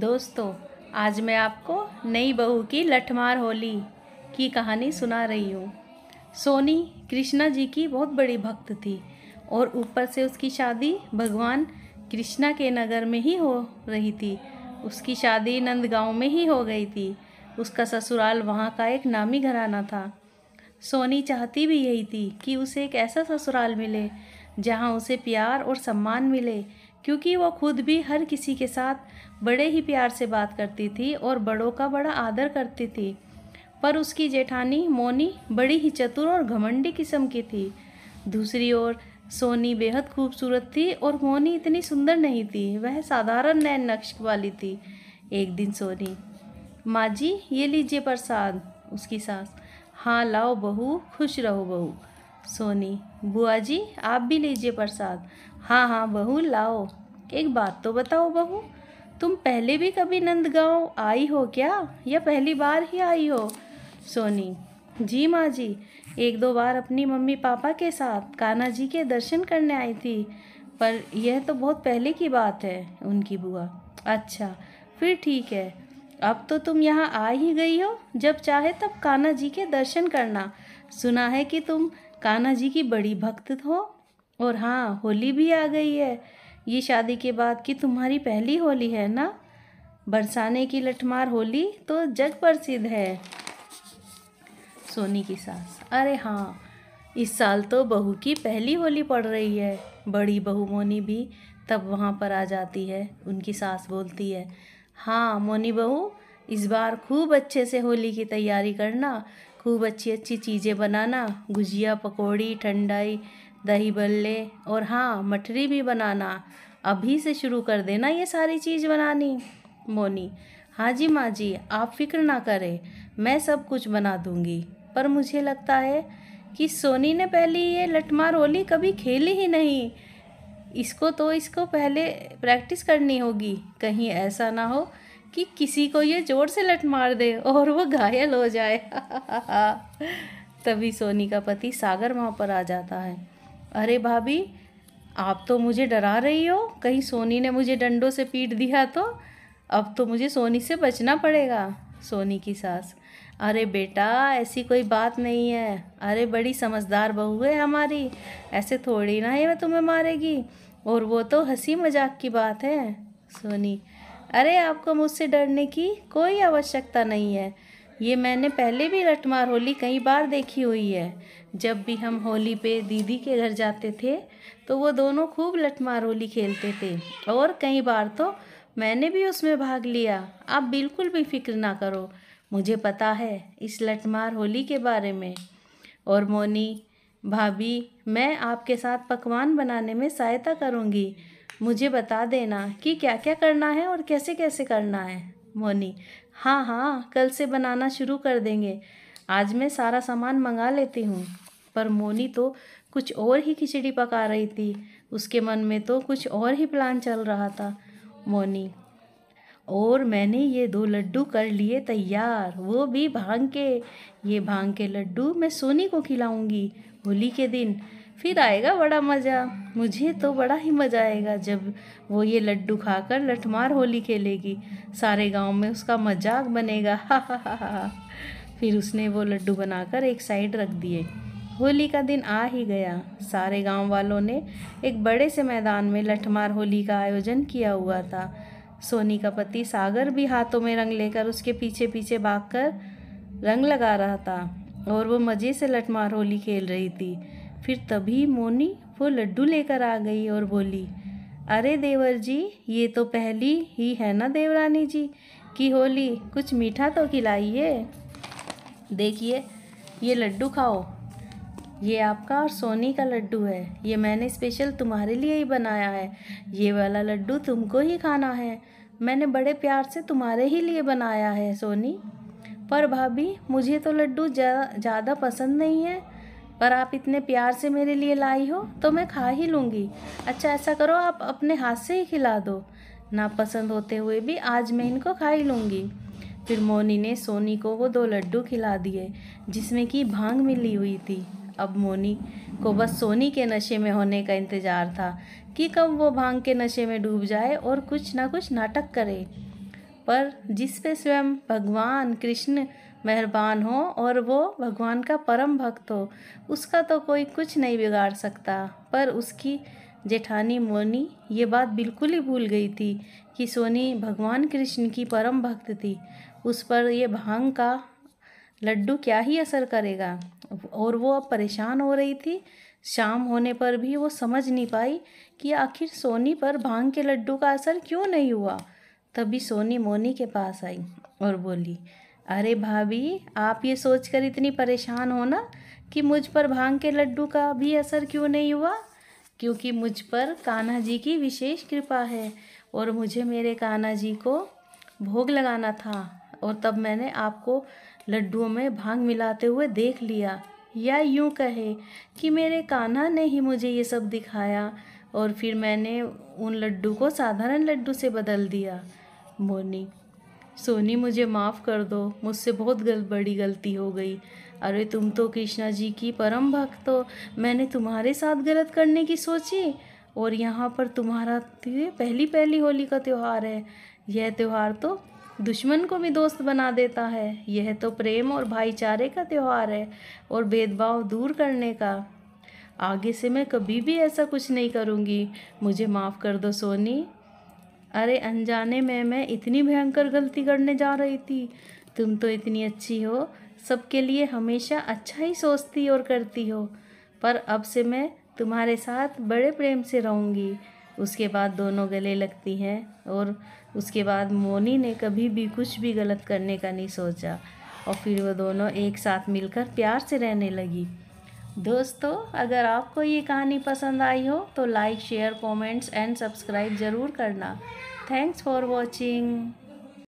दोस्तों आज मैं आपको नई बहू की लठमार होली की कहानी सुना रही हूँ सोनी कृष्णा जी की बहुत बड़ी भक्त थी और ऊपर से उसकी शादी भगवान कृष्णा के नगर में ही हो रही थी उसकी शादी नंदगांव में ही हो गई थी उसका ससुराल वहाँ का एक नामी घराना था सोनी चाहती भी यही थी कि उसे एक ऐसा ससुराल मिले जहाँ उसे प्यार और सम्मान मिले क्योंकि वो खुद भी हर किसी के साथ बड़े ही प्यार से बात करती थी और बड़ों का बड़ा आदर करती थी पर उसकी जेठानी मोनी बड़ी ही चतुर और घमंडी किस्म की थी दूसरी ओर सोनी बेहद खूबसूरत थी और मोनी इतनी सुंदर नहीं थी वह साधारण नए नक्श वाली थी एक दिन सोनी माँ जी ये लीजिए प्रसाद उसकी सास हाँ लाओ बहू खुश रहो बहू सोनी बुआ जी आप भी लीजिए प्रसाद हाँ हाँ बहू लाओ एक बात तो बताओ बहू तुम पहले भी कभी नंदगांव आई हो क्या या पहली बार ही आई हो सोनी जी माँ जी एक दो बार अपनी मम्मी पापा के साथ कान्हा जी के दर्शन करने आई थी पर यह तो बहुत पहले की बात है उनकी बुआ अच्छा फिर ठीक है अब तो तुम यहाँ आ ही गई हो जब चाहे तब कान्हा जी के दर्शन करना सुना है कि तुम कान्हा जी की बड़ी भक्त हो और हाँ होली भी आ गई है ये शादी के बाद की तुम्हारी पहली होली है ना बरसाने की लठमार होली तो जग प्रसिद्ध है सोनी की सास अरे हाँ इस साल तो बहू की पहली होली पड़ रही है बड़ी बहू मोनी भी तब वहाँ पर आ जाती है उनकी सास बोलती है हाँ मोनी बहू इस बार खूब अच्छे से होली की तैयारी करना खूब अच्छी अच्छी चीज़ें बनाना गुजिया पकौड़ी ठंडाई दही बल्ले और हाँ मठरी भी बनाना अभी से शुरू कर देना ये सारी चीज़ बनानी मोनी हाँ जी माँ जी आप फिक्र ना करें मैं सब कुछ बना दूँगी पर मुझे लगता है कि सोनी ने पहले ये लटमार होली कभी खेली ही नहीं इसको तो इसको पहले प्रैक्टिस करनी होगी कहीं ऐसा ना हो कि किसी को ये जोर से लट मार दे और वो घायल हो जाए तभी सोनी का पति सागर वहाँ पर आ जाता है अरे भाभी आप तो मुझे डरा रही हो कहीं सोनी ने मुझे डंडों से पीट दिया तो अब तो मुझे सोनी से बचना पड़ेगा सोनी की सास अरे बेटा ऐसी कोई बात नहीं है अरे बड़ी समझदार बहू है हमारी ऐसे थोड़ी ना है वह तुम्हें मारेगी और वो तो हंसी मजाक की बात है सोनी अरे आपको मुझसे डरने की कोई आवश्यकता नहीं है ये मैंने पहले भी लटमार होली कई बार देखी हुई है जब भी हम होली पे दीदी के घर जाते थे तो वो दोनों खूब लटमार होली खेलते थे और कई बार तो मैंने भी उसमें भाग लिया आप बिल्कुल भी फिक्र ना करो मुझे पता है इस लटमार होली के बारे में और मोनी भाभी मैं आपके साथ पकवान बनाने में सहायता करूँगी मुझे बता देना कि क्या क्या करना है और कैसे कैसे करना है मोनी हाँ हाँ कल से बनाना शुरू कर देंगे आज मैं सारा सामान मंगा लेती हूँ पर मोनी तो कुछ और ही खिचड़ी पका रही थी उसके मन में तो कुछ और ही प्लान चल रहा था मोनी और मैंने ये दो लड्डू कर लिए तैयार वो भी भांग के ये भांग के लड्डू मैं सोनी को खिलाऊंगी होली के दिन फिर आएगा बड़ा मज़ा मुझे तो बड़ा ही मज़ा आएगा जब वो ये लड्डू खाकर लठमार होली खेलेगी सारे गांव में उसका मजाक बनेगा हा हा हा हा फिर उसने वो लड्डू बनाकर एक साइड रख दिए होली का दिन आ ही गया सारे गांव वालों ने एक बड़े से मैदान में लठमार होली का आयोजन किया हुआ था सोनी का पति सागर भी हाथों में रंग लेकर उसके पीछे पीछे भाग कर रंग लगा रहा था और वो मज़े से लठमार होली खेल रही थी फिर तभी मोनी वो लड्डू लेकर आ गई और बोली अरे देवर जी ये तो पहली ही है ना देवरानी जी की होली कुछ मीठा तो खिलाइए देखिए ये लड्डू खाओ ये आपका और सोनी का लड्डू है ये मैंने स्पेशल तुम्हारे लिए ही बनाया है ये वाला लड्डू तुमको ही खाना है मैंने बड़े प्यार से तुम्हारे ही लिए बनाया है सोनी पर भाभी मुझे तो लड्डू ज़्यादा जा, पसंद नहीं है पर आप इतने प्यार से मेरे लिए लाई हो तो मैं खा ही लूँगी अच्छा ऐसा करो आप अपने हाथ से ही खिला दो नापसंद होते हुए भी आज मैं इनको खा ही लूँगी फिर मोनी ने सोनी को वो दो लड्डू खिला दिए जिसमें कि भांग मिली हुई थी अब मोनी को बस सोनी के नशे में होने का इंतज़ार था कि कब वो भांग के नशे में डूब जाए और कुछ ना कुछ नाटक करे पर जिस पे स्वयं भगवान कृष्ण मेहरबान हो और वो भगवान का परम भक्त हो उसका तो कोई कुछ नहीं बिगाड़ सकता पर उसकी जेठानी मोनी ये बात बिल्कुल ही भूल गई थी कि सोनी भगवान कृष्ण की परम भक्त थी उस पर ये भांग का लड्डू क्या ही असर करेगा और वो अब परेशान हो रही थी शाम होने पर भी वो समझ नहीं पाई कि आखिर सोनी पर भांग के लड्डू का असर क्यों नहीं हुआ तभी सोनी मोनी के पास आई और बोली अरे भाभी आप ये सोचकर इतनी परेशान हो ना कि मुझ पर भांग के लड्डू का भी असर क्यों नहीं हुआ क्योंकि मुझ पर कान्हा जी की विशेष कृपा है और मुझे मेरे कान्हा जी को भोग लगाना था और तब मैंने आपको लड्डुओं में भांग मिलाते हुए देख लिया या यूं कहे कि मेरे कान्हा ने ही मुझे ये सब दिखाया और फिर मैंने उन लड्डू को साधारण लड्डू से बदल दिया मोनी सोनी मुझे माफ़ कर दो मुझसे बहुत गल बड़ी गलती हो गई अरे तुम तो कृष्णा जी की परम भक्त हो मैंने तुम्हारे साथ गलत करने की सोची और यहाँ पर तुम्हारा तो पहली पहली होली का त्यौहार है यह त्यौहार तो दुश्मन को भी दोस्त बना देता है यह तो प्रेम और भाईचारे का त्यौहार है और भेदभाव दूर करने का आगे से मैं कभी भी ऐसा कुछ नहीं करूँगी मुझे माफ़ कर दो सोनी अरे अनजाने में मैं इतनी भयंकर गलती करने जा रही थी तुम तो इतनी अच्छी हो सबके लिए हमेशा अच्छा ही सोचती और करती हो पर अब से मैं तुम्हारे साथ बड़े प्रेम से रहूँगी उसके बाद दोनों गले लगती हैं और उसके बाद मोनी ने कभी भी कुछ भी गलत करने का नहीं सोचा और फिर वो दोनों एक साथ मिलकर प्यार से रहने लगी दोस्तों अगर आपको ये कहानी पसंद आई हो तो like share comments and subscribe ज़रूर करना थैंक्स फॉर वॉचिंग